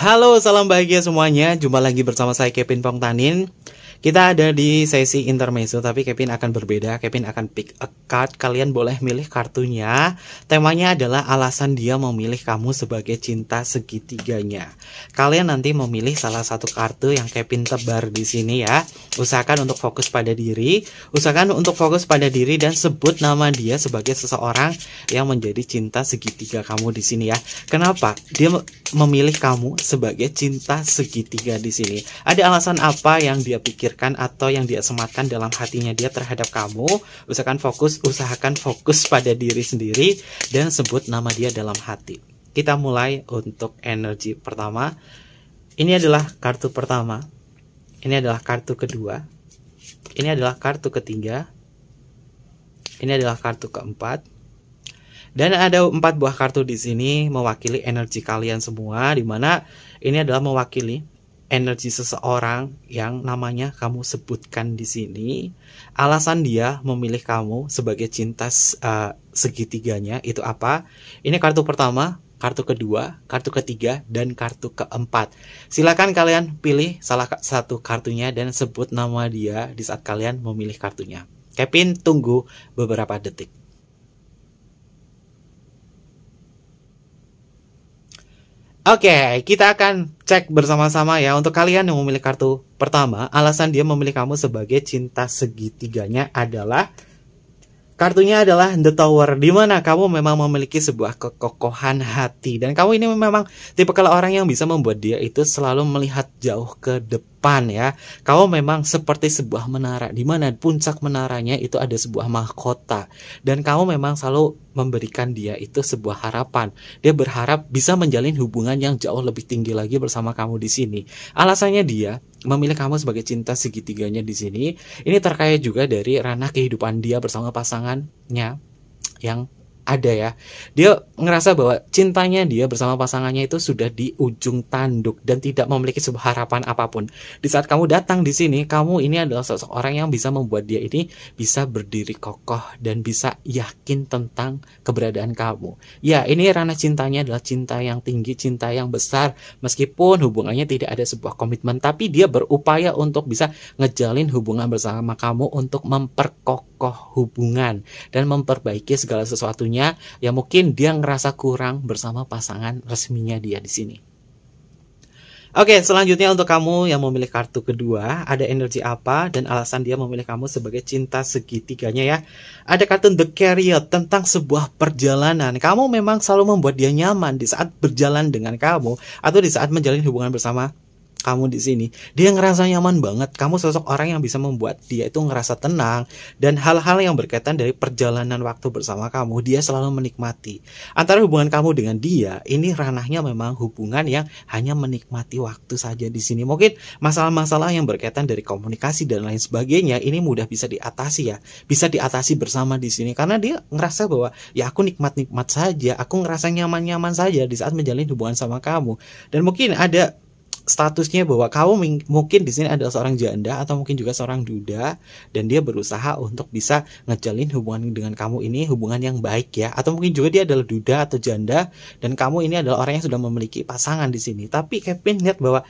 Halo, salam bahagia semuanya. Jumpa lagi bersama saya Kevin Pongtanin. Kita ada di sesi intermezzo tapi Kevin akan berbeda. Kevin akan pick a card. Kalian boleh milih kartunya. Temanya adalah alasan dia memilih kamu sebagai cinta segitiganya. Kalian nanti memilih salah satu kartu yang Kevin tebar di sini ya. Usahakan untuk fokus pada diri. Usahakan untuk fokus pada diri dan sebut nama dia sebagai seseorang yang menjadi cinta segitiga kamu di sini ya. Kenapa? Dia memilih kamu sebagai cinta segitiga di sini. Ada alasan apa yang dia pikir pikirkan atau yang dia sematkan dalam hatinya dia terhadap kamu usahakan fokus usahakan fokus pada diri sendiri dan sebut nama dia dalam hati kita mulai untuk energi pertama ini adalah kartu pertama ini adalah kartu kedua ini adalah kartu ketiga ini adalah kartu keempat dan ada empat buah kartu di sini mewakili energi kalian semua, di mana ini adalah mewakili energi seseorang yang namanya kamu sebutkan di sini, alasan dia memilih kamu sebagai cinta uh, segitiganya itu apa? Ini kartu pertama, kartu kedua, kartu ketiga, dan kartu keempat. Silakan kalian pilih salah satu kartunya dan sebut nama dia di saat kalian memilih kartunya. Kevin tunggu beberapa detik. Oke, okay, kita akan cek bersama-sama ya untuk kalian yang memilih kartu pertama, alasan dia memilih kamu sebagai cinta segitiganya adalah kartunya adalah The Tower di mana kamu memang memiliki sebuah kekokohan hati dan kamu ini memang tipe kalau orang yang bisa membuat dia itu selalu melihat jauh ke depan depan ya. Kalau memang seperti sebuah menara di mana puncak menaranya itu ada sebuah mahkota dan kamu memang selalu memberikan dia itu sebuah harapan. Dia berharap bisa menjalin hubungan yang jauh lebih tinggi lagi bersama kamu di sini. Alasannya dia memilih kamu sebagai cinta segitiganya di sini. Ini terkait juga dari ranah kehidupan dia bersama pasangannya yang ada ya dia ngerasa bahwa cintanya dia bersama pasangannya itu sudah di ujung tanduk dan tidak memiliki sebuah harapan apapun di saat kamu datang di sini kamu ini adalah seseorang yang bisa membuat dia ini bisa berdiri kokoh dan bisa yakin tentang keberadaan kamu ya ini ranah cintanya adalah cinta yang tinggi cinta yang besar meskipun hubungannya tidak ada sebuah komitmen tapi dia berupaya untuk bisa ngejalin hubungan bersama kamu untuk memperkokoh hubungan dan memperbaiki segala sesuatunya ya yang mungkin dia ngerasa kurang bersama pasangan resminya dia di sini. Oke, selanjutnya untuk kamu yang memilih kartu kedua, ada energi apa dan alasan dia memilih kamu sebagai cinta segitiganya ya. Ada kartu The Carrier tentang sebuah perjalanan. Kamu memang selalu membuat dia nyaman di saat berjalan dengan kamu atau di saat menjalin hubungan bersama kamu di sini, dia ngerasa nyaman banget. Kamu sosok orang yang bisa membuat dia itu ngerasa tenang dan hal-hal yang berkaitan dari perjalanan waktu bersama kamu, dia selalu menikmati. Antara hubungan kamu dengan dia, ini ranahnya memang hubungan yang hanya menikmati waktu saja di sini. Mungkin masalah-masalah yang berkaitan dari komunikasi dan lain sebagainya ini mudah bisa diatasi ya. Bisa diatasi bersama di sini karena dia ngerasa bahwa ya aku nikmat-nikmat saja, aku ngerasa nyaman-nyaman saja di saat menjalin hubungan sama kamu. Dan mungkin ada statusnya bahwa kamu mungkin di sini adalah seorang janda atau mungkin juga seorang duda dan dia berusaha untuk bisa ngejalin hubungan dengan kamu ini hubungan yang baik ya atau mungkin juga dia adalah duda atau janda dan kamu ini adalah orang yang sudah memiliki pasangan di sini tapi Kevin lihat bahwa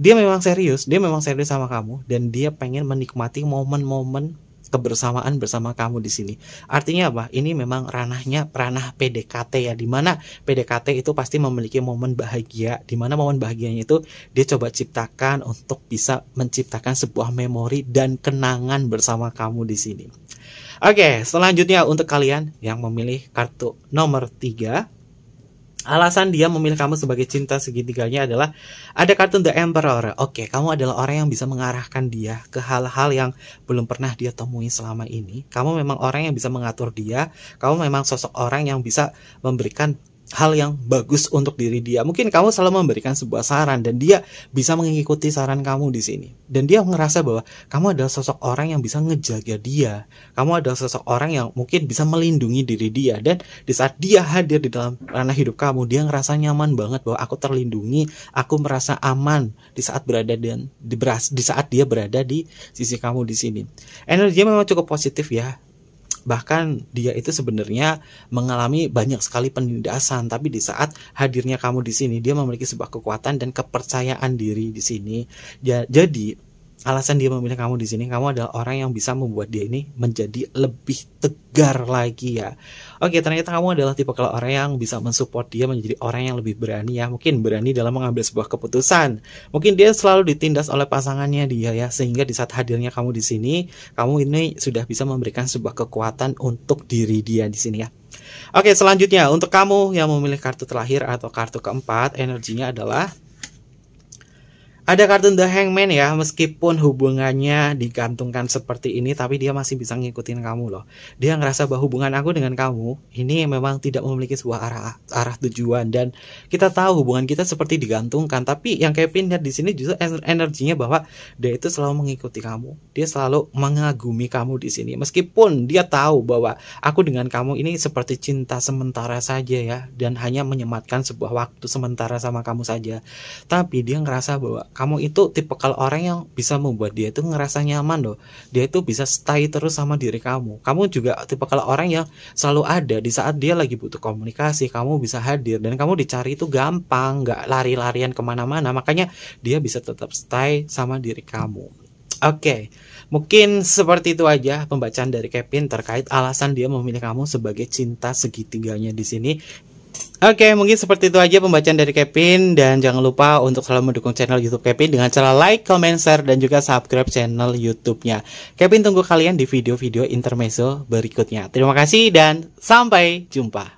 dia memang serius dia memang serius sama kamu dan dia pengen menikmati momen-momen kebersamaan bersama kamu di sini. Artinya apa? Ini memang ranahnya ranah PDKT ya, di mana PDKT itu pasti memiliki momen bahagia, di mana momen bahagianya itu dia coba ciptakan untuk bisa menciptakan sebuah memori dan kenangan bersama kamu di sini. Oke, selanjutnya untuk kalian yang memilih kartu nomor 3 Alasan dia memilih kamu sebagai cinta segitiganya adalah ada kartun The Emperor. Oke, kamu adalah orang yang bisa mengarahkan dia ke hal-hal yang belum pernah dia temui selama ini. Kamu memang orang yang bisa mengatur dia. Kamu memang sosok orang yang bisa memberikan hal yang bagus untuk diri dia. Mungkin kamu selalu memberikan sebuah saran dan dia bisa mengikuti saran kamu di sini. Dan dia ngerasa bahwa kamu adalah sosok orang yang bisa ngejaga dia. Kamu adalah sosok orang yang mungkin bisa melindungi diri dia dan di saat dia hadir di dalam ranah hidup kamu, dia ngerasa nyaman banget bahwa aku terlindungi, aku merasa aman di saat berada dan di, di saat dia berada di sisi kamu di sini. Energinya memang cukup positif ya bahkan dia itu sebenarnya mengalami banyak sekali penindasan tapi di saat hadirnya kamu di sini dia memiliki sebuah kekuatan dan kepercayaan diri di sini ya, jadi alasan dia memilih kamu di sini kamu adalah orang yang bisa membuat dia ini menjadi lebih tegar lagi ya oke ternyata kamu adalah tipe kalau orang yang bisa mensupport dia menjadi orang yang lebih berani ya mungkin berani dalam mengambil sebuah keputusan mungkin dia selalu ditindas oleh pasangannya dia ya sehingga di saat hadirnya kamu di sini kamu ini sudah bisa memberikan sebuah kekuatan untuk diri dia di sini ya Oke, selanjutnya untuk kamu yang memilih kartu terakhir atau kartu keempat, energinya adalah ada kartun The Hangman ya, meskipun hubungannya digantungkan seperti ini, tapi dia masih bisa ngikutin kamu loh. Dia ngerasa bahwa hubungan aku dengan kamu ini memang tidak memiliki sebuah arah arah tujuan dan kita tahu hubungan kita seperti digantungkan, tapi yang Kevin lihat di sini justru energinya bahwa dia itu selalu mengikuti kamu, dia selalu mengagumi kamu di sini, meskipun dia tahu bahwa aku dengan kamu ini seperti cinta sementara saja ya, dan hanya menyematkan sebuah waktu sementara sama kamu saja, tapi dia ngerasa bahwa kamu itu tipe kalau orang yang bisa membuat dia itu ngerasa nyaman loh dia itu bisa stay terus sama diri kamu kamu juga tipe kalau orang yang selalu ada di saat dia lagi butuh komunikasi kamu bisa hadir dan kamu dicari itu gampang nggak lari-larian kemana-mana makanya dia bisa tetap stay sama diri kamu oke okay. Mungkin seperti itu aja pembacaan dari Kevin terkait alasan dia memilih kamu sebagai cinta segitiganya di sini. Oke, mungkin seperti itu aja pembacaan dari Kevin dan jangan lupa untuk selalu mendukung channel YouTube Kevin dengan cara like, comment, share dan juga subscribe channel YouTube-nya. Kevin tunggu kalian di video-video intermezzo berikutnya. Terima kasih dan sampai jumpa.